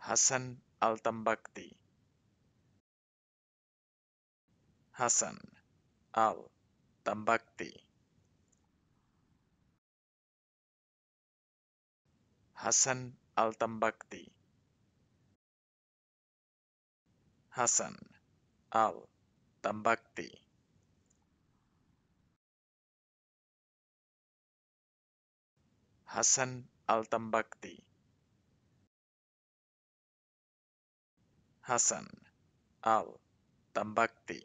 Hasan Al-Tambakti Hasan Al-Tambakti Hasan Al-Tambakti Hasan Al-Tambakti Hasan Al-Tambakti Hassan al Tambakti